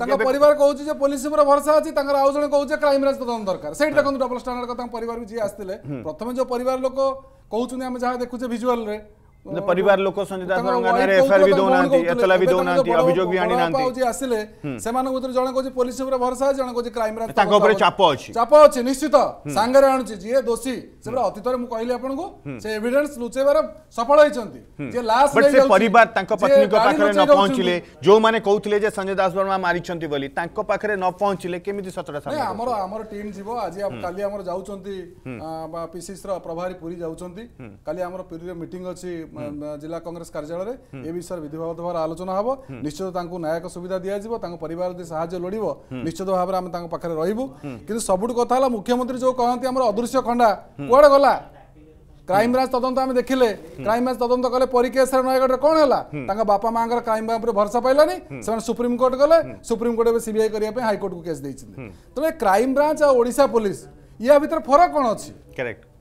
ତାଙ୍କ ପରିବାର କହୁଛି ଯେ ପୋଲିସ ଉପରେ ଭରସା ଅଛି ତାଙ୍କର ଆଉ ଜଣେ କହୁଛି କ୍ରାଇମବ୍ରାଞ୍ଚ ତଦନ୍ତ ଦରକାର ସେଇଠି ଦେଖନ୍ତୁ ଡବଲ ଷ୍ଟାଣ୍ଡାର୍ଡ କଥା ତାଙ୍କ ପରିବାରକୁ ଯିଏ ଆସିଥିଲେ ପ୍ରଥମେ ଯେଉଁ ପରିବାର ଲୋକ କହୁଛନ୍ତି ଆମେ ଯାହା ଦେଖୁଛେ ଭିଜୁଆଲରେ ପରିବାର ଲୋକ ସଞ୍ଜିତା ସରଙ୍ଗାରେ ଏଫଆଇଆର ବି ଦଉନାହାନ୍ତି ଏତଲା ବି ଦଉନାହାନ୍ତି ଅଭିଯୋଗ ବି ଆଣିନାହାନ୍ତି ହଉଛି ଆସିଲେ ସେମାନଙ୍କ ଭିତରେ ଜଣେ କହୁଛି ପୋଲିସ ଉପରେ ଭରସା ଅଛି ଜଣେ କହୁଛି କ୍ରାଇମବ୍ରାଞ୍ଚ ତାଙ୍କ ଉପରେ ଚାପ ଅଛି ଚାପ ଅଛି ନିଶ୍ଚିତ ସାଙ୍ଗରେ ଆଣୁଛି ଯିଏ ଦୋଷୀ ସେପଟେ ଅତୀତରେ ମୁଁ କହିଲି ଆପଣଙ୍କୁ ସେ ଏଭିଡେନ୍ସ ଲୁଚେଇବାର ସଫଳ ହେଇଛନ୍ତି ଯେ ଲାଷ୍ଟ ବଟ୍ ସେ ପରିବାର ତାଙ୍କ ପତ୍ନୀଙ୍କ ପାଖରେ ନ ପହଞ୍ଚିଲେ ଯୋଉମାନେ କହୁଥିଲେ ଯେ ସଞ୍ଜୟ ଦାସ ବର୍ମା ମାରିଛନ୍ତି ବୋଲି ତାଙ୍କ ପାଖରେ ନ ପହଞ୍ଚିଲେ କେମିତି ସତଟା ସାମ୍ନା ଆମର ଆମର ଟିମ୍ ଯିବ ଆଜି କାଲି ଆମର ଯାଉଛନ୍ତି ପିସିସିର ପ୍ରଭାରୀ ପୁରୀ ଯାଉଛନ୍ତି କାଲି ଆମର ପୁରୀରେ ମିଟିଂ ଅଛି ଜିଲ୍ଲା କଂଗ୍ରେସ କାର୍ଯ୍ୟାଳୟରେ ଏ ବିଷୟରେ ବିଧିବଦ୍ଧ ଭାବରେ ଆଲୋଚନା ହେବ ନିଶ୍ଚିତ ତାଙ୍କୁ ନ୍ୟାୟକ ସୁବିଧା ଦିଆଯିବ ତାଙ୍କ ପରିବାର ଯଦି ସାହାଯ୍ୟ ଲୋଡ଼ିବ ନିଶ୍ଚିତ ଭାବରେ ଆମେ ତାଙ୍କ ପାଖରେ ରହିବୁ କିନ୍ତୁ ସବୁଠୁ କଥା ହେଲା ମୁଖ୍ୟମନ୍ତ୍ରୀ ଯୋଉ କହନ୍ତି ଆମର ଅଦୃଶ୍ୟ ଖଣ୍ଡା କୁଆଡେ ଗଲା କ୍ରାଇମବ୍ରାଞ୍ଚ ତଦନ୍ତ ଆମେ ଦେଖିଲେ କ୍ରାଇମବ୍ରାଞ୍ଚ ତଦନ୍ତ କଲେ ପରିକେଶରେ ନୟାଗଡ଼ରେ କଣ ହେଲା ତାଙ୍କ ବାପା ମାଙ୍କର କ୍ରାଇମବ୍ରାଞ୍ଚ ଉପରେ ଭରସା ପାଇଲାନି ସେମାନେ ସୁପ୍ରିମକୋର୍ଟ ଗଲେ ସୁପ୍ରିମକୋର୍ଟ ଏବେ ସିବିଆଇ କରିବା ପାଇଁ ହାଇକୋର୍ଟକୁ କେସ୍ ଦେଇଛନ୍ତି ତେବେ କ୍ରାଇମବ୍ରାଞ୍ଚ ଆଉ ଓଡ଼ିଶା ପୋଲିସ ଇଆ ଭିତରେ ଫରକ କ'ଣ ଅଛି କରେକ୍ଟ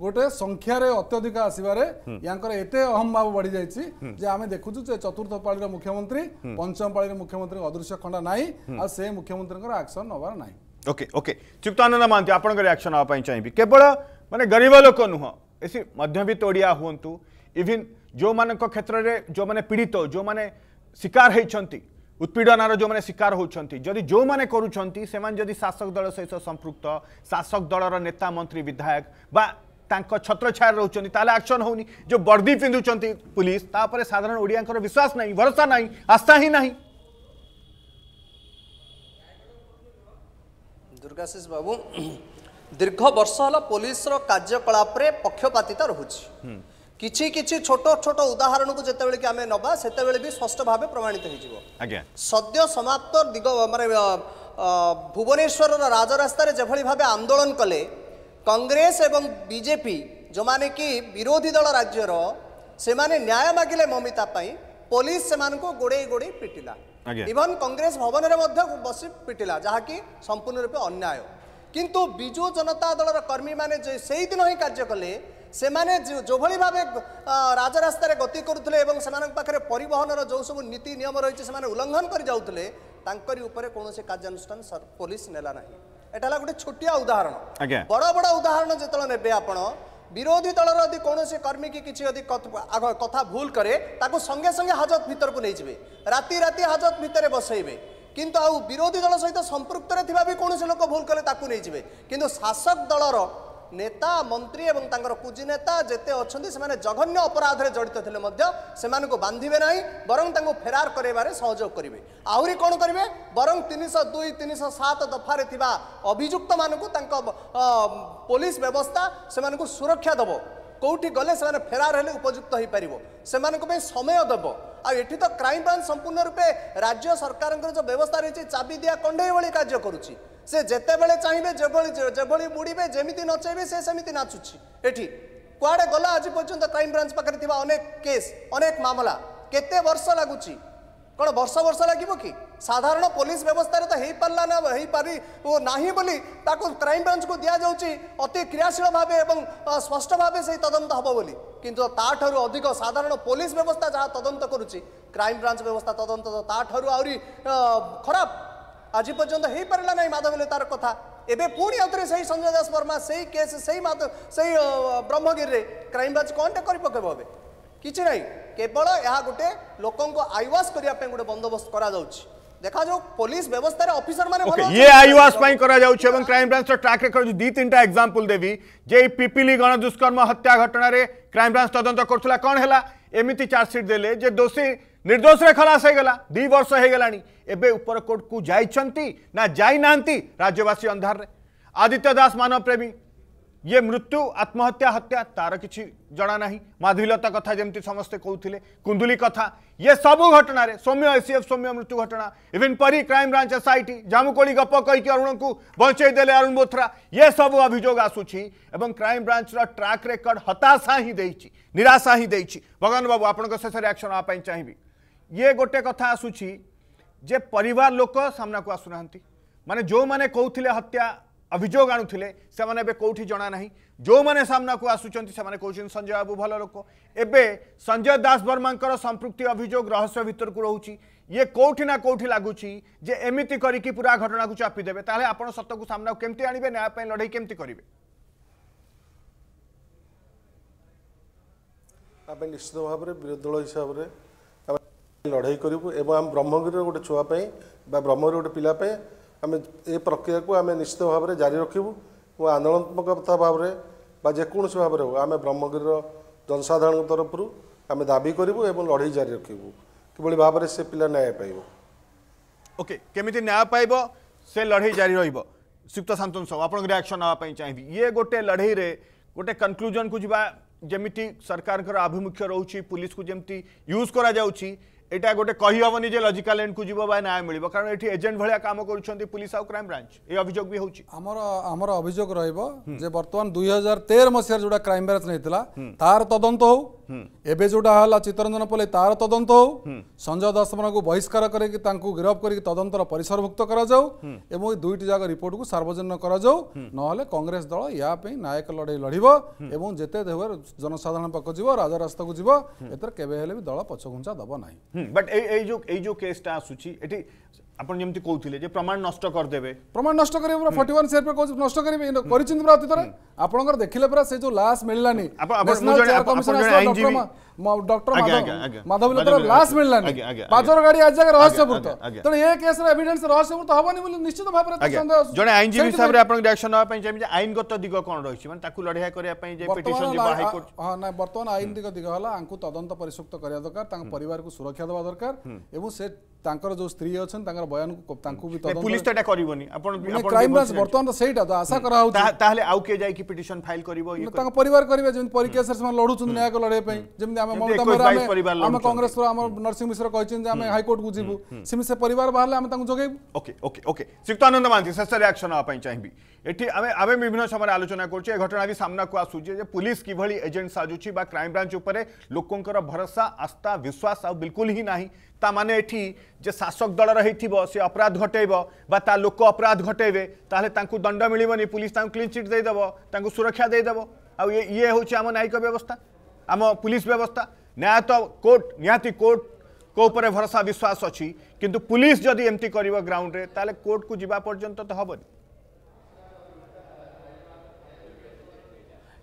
ଗୋଟେ ସଂଖ୍ୟାରେ ଅତ୍ୟଧିକ ଆସିବାରେ ୟାଙ୍କର ଏତେ ଅହମ୍ଭାବ ବଢିଯାଇଛି ଯେ ଆମେ ଦେଖୁଛୁ ଯେ ଚତୁର୍ଥ ପାଳିର ମୁଖ୍ୟମନ୍ତ୍ରୀ ପଞ୍ଚମ ପାଳିର ମୁଖ୍ୟମନ୍ତ୍ରୀ ଅଦୃଶ୍ୟ ଖଣ୍ଡା ନାହିଁ ଆଉ ସେ ମୁଖ୍ୟମନ୍ତ୍ରୀଙ୍କର ଆକ୍ସନ ନେବାର ନାହିଁ ଓକେ ଓକେ ଚିତ୍ତାନନ୍ଦ ମହାନ୍ତି ଆପଣଙ୍କ ରିଆକ୍ସନ୍ ହେବା ପାଇଁ ଚାହିଁବି କେବଳ ମାନେ ଗରିବ ଲୋକ ନୁହଁ ଏସି ମଧ୍ୟବିତ୍ତ ଓଡ଼ିଆ ହୁଅନ୍ତୁ ଇଭିନ୍ ଯେଉଁମାନଙ୍କ କ୍ଷେତ୍ରରେ ଯେଉଁମାନେ ପୀଡ଼ିତ ଯେଉଁମାନେ ଶିକାର ହୋଇଛନ୍ତି ଉତ୍ପୀଡ଼ନାର ଯେଉଁମାନେ ଶିକାର ହେଉଛନ୍ତି ଯଦି ଯେଉଁମାନେ କରୁଛନ୍ତି ସେମାନେ ଯଦି ଶାସକ ଦଳ ସହିତ ସମ୍ପୃକ୍ତ ଶାସକ ଦଳର ନେତା ମନ୍ତ୍ରୀ ବିଧାୟକ ବା ତାଙ୍କ ଛତ୍ରଛାୟା ରହୁଛନ୍ତି ତାହେଲେ ଆକ୍ସନ୍ ହେଉନି ଯେଉଁ ବର୍ଦ୍ଦି ପିନ୍ଧୁଛନ୍ତି ପୁଲିସ୍ ତା ଉପରେ ସାଧାରଣ ଓଡ଼ିଆଙ୍କର ବିଶ୍ୱାସ ନାହିଁ ଭରସା ନାହିଁ ଆସ୍ଥା ହିଁ ନାହିଁ ଦୁର୍ଗାଶିଷ ବାବୁ ଦୀର୍ଘ ବର୍ଷ ହେଲା ପୋଲିସର କାର୍ଯ୍ୟକଳାପରେ ପକ୍ଷପାତିତା ରହୁଛି କିଛି କିଛି ଛୋଟ ଛୋଟ ଉଦାହରଣକୁ ଯେତେବେଳେ କି ଆମେ ନେବା ସେତେବେଳେ ବି ସ୍ପଷ୍ଟ ଭାବେ ପ୍ରମାଣିତ ହେଇଯିବ ସଦ୍ୟ ସମାପ୍ତ ଦିଗ ମାନେ ଭୁବନେଶ୍ୱରର ରାଜରାସ୍ତାରେ ଯେଭଳି ଭାବେ ଆନ୍ଦୋଳନ କଲେ কংগ্রেস এবং বিজেপি ଯେଉଁମାନେ କି ବିରୋଧୀ ଦଳ ରାଜ୍ୟର ସେମାନେ ନ୍ୟାୟ ମାଗିଲେ ମମିତା ପାଇଁ ପୋଲିସ ସେମାନଙ୍କୁ ଗୋଡ଼େଇ ଗୋଡ଼େଇ ପିଟିଲା ଇଭନ୍ କଂଗ୍ରେସ ଭବନରେ ମଧ୍ୟ ବସି ପିଟିଲା ଯାହାକି ସମ୍ପୂର୍ଣ୍ଣ ରୂପେ ଅନ୍ୟାୟ କିନ୍ତୁ ବିଜୁ ଜନତା ଦଳର କର୍ମୀମାନେ ସେଇଦିନ ହିଁ କାର୍ଯ୍ୟ କଲେ ସେମାନେ ଯେଉଁଭଳି ଭାବେ ରାଜରାସ୍ତାରେ ଗତି କରୁଥିଲେ ଏବଂ ସେମାନଙ୍କ ପାଖରେ ପରିବହନର ଯେଉଁ ସବୁ ନୀତି ନିୟମ ରହିଛି ସେମାନେ ଉଲ୍ଲଂଘନ କରି ଯାଉଥିଲେ ତାଙ୍କରି ଉପରେ କୌଣସି କାର୍ଯ୍ୟାନୁଷ୍ଠାନ ପୋଲିସ ନେଲା ନାହିଁ এটা হল গোটে ଛୋଟିଆ ଉଦାହରଣ ବଡ଼ ବଡ଼ ଉଦାହରଣ ଯେତେବେଳେ ନେବେ ଆପଣ ବିରୋଧୀ ଦଳର ଯଦି କୌଣସି କର୍ମୀ କି କିଛି ଯଦି କଥା ଭୁଲ କରେ ତାକୁ ସଙ୍ଗେ ସଙ୍ଗେ ହାଜତ ଭିତରକୁ ନେଇଯିବେ ରାତି ରାତି ହାଜତ ଭିତରେ ବସେଇବେ କିନ୍ତୁ ଆଉ ବିରୋଧୀ ଦଳ ସହିତ ସମ୍ପୃକ୍ତରେ ଥିବା ବି କୌଣସି ଲୋକ ଭୁଲ କଲେ ତାକୁ ନେଇଯିବେ କିନ୍ତୁ ଶାସକ ଦଳର ନେତା ମନ୍ତ୍ରୀ ଏବଂ ତାଙ୍କର କୁଜି ନେତା ଯେତେ ଅଛନ୍ତି ସେମାନେ ଜଘନ୍ୟ ଅପରାଧରେ ଜଡ଼ିତ ଥିଲେ ମଧ୍ୟ ସେମାନଙ୍କୁ ବାନ୍ଧିବେ ନାହିଁ ବରଂ ତାଙ୍କୁ ଫେରାର କରାଇବାରେ ସହଯୋଗ କରିବେ ଆହୁରି କ'ଣ କରିବେ ବରଂ ତିନିଶହ ଦୁଇ ତିନିଶହ ସାତ ଦଫାରେ ଥିବା ଅଭିଯୁକ୍ତମାନଙ୍କୁ ତାଙ୍କ ପୋଲିସ ବ୍ୟବସ୍ଥା ସେମାନଙ୍କୁ ସୁରକ୍ଷା ଦେବ କେଉଁଠି ଗଲେ ସେମାନେ ଫେରାର ହେଲେ ଉପଯୁକ୍ତ ହୋଇପାରିବ ସେମାନଙ୍କ ପାଇଁ ସମୟ ଦେବ आठ तो क्राइम ब्रांच संपूर्ण रूपे राज्य सरकार जो व्यवस्था रही चाबी दिया कंडे भाई कार्य करुच्ची से जितेबले चाहिए जभली बुड़े जमी नचेबे से सेमती नाचुची एटी କୁଆଡ଼େ ଗଲା ଆଜି ପର୍ଯ୍ୟନ୍ତ କ୍ରାଇମବ୍ରାଞ୍ଚ ପାଖରେ ଥିବା ଅନେକ କେସ୍ ଅନେକ ମାମଲା କେତେ ବର୍ଷ ଲାଗୁଛି କ'ଣ ବର୍ଷ ବର୍ଷ ଲାଗିବ କି ସାଧାରଣ ପୋଲିସ ବ୍ୟବସ୍ଥାରେ ତ ହେଇପାରିଲା ନା ହେଇପାରି ଓ ନାହିଁ ବୋଲି ତାକୁ କ୍ରାଇମବ୍ରାଞ୍ଚକୁ ଦିଆଯାଉଛି ଅତି କ୍ରିୟାଶୀଳ ଭାବେ ଏବଂ ସ୍ପଷ୍ଟ ଭାବେ ସେହି ତଦନ୍ତ ହେବ ବୋଲି କିନ୍ତୁ ତା'ଠାରୁ ଅଧିକ ସାଧାରଣ ପୋଲିସ ବ୍ୟବସ୍ଥା ଯାହା ତଦନ୍ତ କରୁଛି କ୍ରାଇମ୍ ବ୍ରାଞ୍ଚ ବ୍ୟବସ୍ଥା ତଦନ୍ତ ତା'ଠାରୁ ଆହୁରି ଖରାପ ଆଜି ପର୍ଯ୍ୟନ୍ତ ହେଇପାରିଲା ନାହିଁ ମାଧବ ତାର କଥା ଏବେ ପୁଣି ଆଉଥରେ ସେହି ସଞ୍ଜୟ ଦାସ ବର୍ମା ସେହି କେସ୍ ସେଇ ସେହି ସେଇ ବ୍ରହ୍ମଗିରିରେ କ୍ରାଇମ୍ବ୍ରାଞ୍ଚ କ'ଣଟା କରିପକେଇବ ଏବେ କିଛି ନାହିଁ କେବଳ ଏହା ଗୋଟେ ଲୋକଙ୍କ ଆଇୱାସ କରିବା ପାଇଁ ଗୋଟେ ବନ୍ଦୋବସ୍ତ କରାଯାଉଛି देखा जो पुलिस व्यवस्था रे ऑफिसर माने ओके ये आईयूएस पई करा जाउ छे एवं क्राइम ब्रांच ट्रैक रेकॉर्ड दी तीनटा एग्जांपल देबी जे पीपीली गण दुष्कर्म हत्या घटना रे क्राइम ब्रांच तदंत करथला कोन हैला एमिति चार्ज शीट देले जे दोषी निर्दोष रे खलास हे गेला 2 वर्ष हे गेलानी एबे ऊपर कोर्ट को जाई छंती ना जाई नांती राज्यवासी अंधार रे आदित्य दास मानव प्रेमी ये मृत्यु आत्महत्या हत्या तार किसी जना ना कथा जमी समस्ते कहते कुंदुली कथा ये सब घटन सौम्य एसीएफ सौम्य मृत्यु घटना even Pari crime branch S I T जामुकोली गप कही अरुण को बचेदे अरुण बोथ्रा ये सब अभोग आसूरी क्राइम ब्रांचर ट्राक रेकर्ड हताशा ही निराशा ही भगवान बाबू आप शेष रियाक्शन हाँपाई चाहिए ये गोटे कथा आसूची जे पर लोक सामना को आसुना माने जो मैंने कहते हत्या ଅଭିଯୋଗ ଆଣୁଥିଲେ ସେମାନେ ଏବେ କେଉଁଠି ଜଣା ନାହିଁ ଯେଉଁମାନେ ସାମ୍ନାକୁ ଆସୁଛନ୍ତି ସେମାନେ କହୁଛନ୍ତି ସଞ୍ଜୟ ବାବୁ ଭଲ ଲୋକ ଏବେ ସଞ୍ଜୟ ଦାସ ବର୍ମାଙ୍କର ସମ୍ପୃକ୍ତି ଅଭିଯୋଗ ରହସ୍ୟ ଭିତରକୁ ରହୁଛି ଇଏ କେଉଁଠି ନା କେଉଁଠି ଲାଗୁଛି ଯେ ଏମିତି କରିକି ପୁରା ଘଟଣାକୁ ଚାପିଦେବେ ତାହେଲେ ଆପଣ ସତକୁ ସାମ୍ନାକୁ କେମିତି ଆଣିବେ ନ୍ୟାୟ ପାଇଁ ଲଢ଼େଇ କେମିତି କରିବେ ଆମେ ନିଶ୍ଚିତ ଭାବରେ ବିରୋଧୀ ଦଳ ହିସାବରେ ଲଢ଼େଇ କରିବୁ ଏବଂ ଆମ ବ୍ରହ୍ମଗିରିର ଗୋଟେ ଛୁଆ ପାଇଁ ବା ବ୍ରହ୍ମଗିରି ଗୋଟେ ପିଲା ପାଇଁ आम ये प्रक्रिया को आम निश्चित भाव में जारी रखु और आंदोलनात्मकता भाव में जेकोसी भाव में आम ब्रह्मगिरी जनसाधारण तरफ आम दाबी करूँ और लड़े जारी रखु कि भाव में से पा न्याय पाइब ओके केमी न्याय पाइब से लड़े जारी रुक्त शांत साहू आप रियाक्शन चाहिए ये गोटे लड़े गोटे कनक्लूजन को जीवा जमी सरकार आभिमुख्य रोचे पुलिस को जमी यूज कर এটা গোটে কহিহবনি যে লজিকাল এন্ডকু যাব বা ন্যায় মিলব কারণ এটি এজেন্ট ভাইয়া কাম করছেন পুলিশ আউ ক্রাইম ব্রাঞ্চ এই অভিযোগ বি হচ্ছে আমার আমার অভিযোগ রহব যে বর্তমান দুই হাজার তের মশিয়ার যেটা ক্রাইম ব্রাঞ্চ নেই তার তদন্ত হোক ଏବେ ଯେଉଁଟା ହେଲା ଚିତ୍ତରଞ୍ଜନ ପଲେଇ ତାର ତଦନ୍ତ ହଉ ସଞ୍ଜୟ ଦାସମାନଙ୍କୁ ବହିଷ୍କାର କରିକି ତାଙ୍କୁ ଗିରଫ କରିକି ତଦନ୍ତର ପରିସରଭୁକ୍ତ କରାଯାଉ ଏବଂ ଏ ଦୁଇଟି ଯାକ ରିପୋର୍ଟକୁ ସାର୍ବଜନୀନ କରାଯାଉ ନହେଲେ କଂଗ୍ରେସ ଦଳ ଏହା ପାଇଁ ନାୟକ ଲଢ଼େଇ ଲଢ଼ିବ ଏବଂ ଯେତେ ଜନସାଧାରଣ ପାଖ ଯିବ ରାଜରାସ୍ତାକୁ ଯିବ ଏଥିରେ କେବେ ହେଲେ ବି ଦଳ ପଛଘୁଞ୍ଚା ଦେବ ନାହିଁ ବଟ୍ ଏଇ ଯେଉଁ ଏଇ ଯେଉଁ କେସ୍ଟା ଆସୁଛି ଏଠି আপন যেমতি কৌতিলে যে প্রমাণ নষ্ট করে দেবে প্রমাণ নষ্ট করিবে পুরা 41 সেট পে কৌছি নষ্ট করিবে করিছেন পুরা অতীতরে আপনকৰ দেখিলে পুরা সেই যে লাশ মিললানি আপন আপন জনে আপন জনে আইনজীবী মাও ডক্টর মাধব লত্র লাস্ট মিলল নাই पाचोर গাড়ি আছে রহস্যপূর্ণ তন এ কেস রে এভিডেন্স রহস্যপূর্ণ হবনি বুলনি নিশ্চিত ভাবে জোন আইএনজিবি হিসাব রে আপন রিঅ্যাকশন ন পাই চাই আইন গত দিক কোন রইছি মানে তাকু লড়াই করি পাই যে পিটিশন হাই কোর্ট হ্যাঁ না বৰ্তমান আইন দিক গ দিক হল আঙ্কু তদন্ত পৰিশুদ্ধ কৰিয়া দরকার তাৰ পৰিৱাৰক সুৰক্ষা দেবা দরকার এবু সে তাংকৰ যো സ്ത്രീ আছেন তাংকৰ বয়ান কো তাংকুও বি তদন্ত পুলিশ তো এটা কৰিবনি আপন ক্রাইম বৰ্তমান সেইটা তো আশা কৰা হয় তাইলে আউকে যায় কি পিটিশন ফাইল কৰিব তাংকৰ পৰিৱাৰ কৰে যে পৰীক্ষাৰ সময় লড়ুচুন ন্যায়ক লড়ৈ পাই যে आम कांग्रेस नरसिंह मिश्र हम्म। हाईकोर्ट को पर चाहिए विभिन्न समय आलोचना कर घटना भी सामना को आसूचे पुलिस किभली एजेंट क्राइम ब्रांच उपर लोकंर भरोसा आस्था विश्वास आ ही ना ता माने शासक दल रही से अपराध घटेब वोक अपराध घटेबे दंड मिलनी पुलिस क्लीन चिट देदेव सुरक्षा देदेव आए हूँ आम न्यायिक व्यवस्था आम पुलिस व्यवस्था न्यायतः कोर्ट निहाती कोर्ट को उपर भरोसा विश्वास अच्छी किंतु पुलिस जदि एमती कर ग्राउंड ताले कोर्ट को जीवा पर्यंत तो हेनी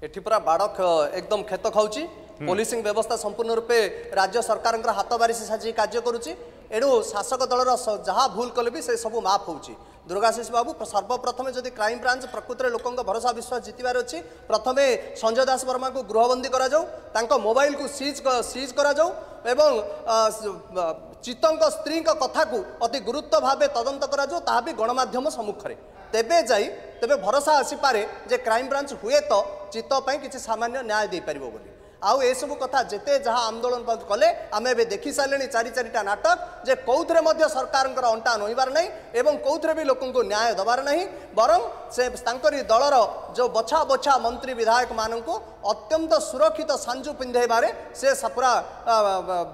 এটি পুরা বাড়ক একদম ক্ষেত খাওছি ପୋଲିସିଂ ବ୍ୟବସ୍ଥା ସମ୍ପୂର୍ଣ୍ଣ ରୂପେ ରାଜ୍ୟ ସରକାରଙ୍କର ହାତ ବାରିସି ସାଜି କାର୍ଯ୍ୟ କରୁଛି ଏଣୁ ଶାସକ ଦଳର ଯାହା ଭୁଲ କଲେ ବି ସେ ସବୁ ମାଫ୍ ହେଉଛି ଦୁର୍ଗାଶିଷ ବାବୁ ସର୍ବପ୍ରଥମେ ଯଦି କ୍ରାଇମବ୍ରାଞ୍ଚ ପ୍ରକୃତରେ ଲୋକଙ୍କ ଭରସା ବିଶ୍ୱାସ ଜିତିବାର ଅଛି ପ୍ରଥମେ ସଞ୍ଜୟ ଦାସ ବର୍ମାଙ୍କୁ ଗୃହବନ୍ଦୀ କରାଯାଉ ତାଙ୍କ ମୋବାଇଲକୁ ସିଜ୍ ସିଜ୍ କରାଯାଉ ଏବଂ ଚିତ୍ତଙ୍କ ସ୍ତ୍ରୀଙ୍କ କଥାକୁ ଅତି ଗୁରୁତ୍ୱ ଭାବେ ତଦନ୍ତ କରାଯାଉ ତାହା ବି ଗଣମାଧ୍ୟମ ସମ୍ମୁଖରେ ତେବେ ଯାଇ ତେବେ ଭରସା ଆସିପାରେ ଯେ କ୍ରାଇମବ୍ରାଞ୍ଚ ହୁଏତ ଚିତ୍ତ ପାଇଁ କିଛି ସାମାନ୍ୟ ନ୍ୟାୟ ଦେଇପାରିବ ବୋଲି आउ ये सब कथा जिते जहाँ आंदोलन कले आम ए देखी सारे चारि चार नाटक जे कौथे सरकार अंटा नईबार ना एवं कौथे भी लोक न्याय दबार ना बर से दलर जो बछा बछा मंत्री विधायक मान अत्यंत सुरक्षित सांजु पिंधेबार से पूरा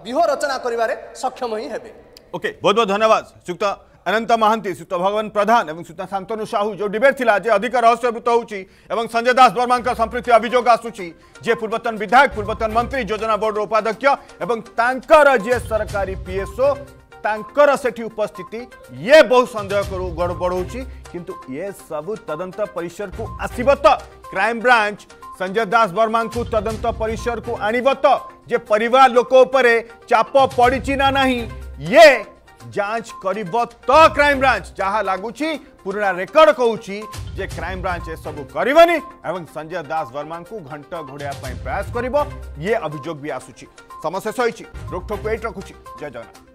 व्यूह रचना कर सक्षम ही हे ओके बहुत बहुत धन्यवाद सुक्ता अनंत महांती सुत भगवान प्रधान और सुता शांतनु साहू जो डिबेट था जे अधिक रहस्यभूत हो संजय दास वर्मा संप्रति अभोग आसूची जे पूर्वतन विधायक पूर्वतन मंत्री योजना बोर्ड उपाध्यक्ष और जे सरकारी पीएसओ तांकर सेठी उपस्थिति ये बहुत सन्देह बढ़ऊँच किंतु ये सब तदंत परिसर को आसब तो क्राइम ब्रांच संजय दास वर्मा को तदंत परिसर को आणब तो जे परिवार लोक चाप पड़ी ना नहीं ये जांच कर तो क्राइम ब्रांच जहाँ लगुच पुणा रेकर्ड कौच क्राइम ब्रांच एसबू कर संजय दास वर्मा को घंट घोड़ाई प्रयास कर ये अभोग भी आसूसी समस्या सही रोकठोक रखुच्छी जय जगन्नाथ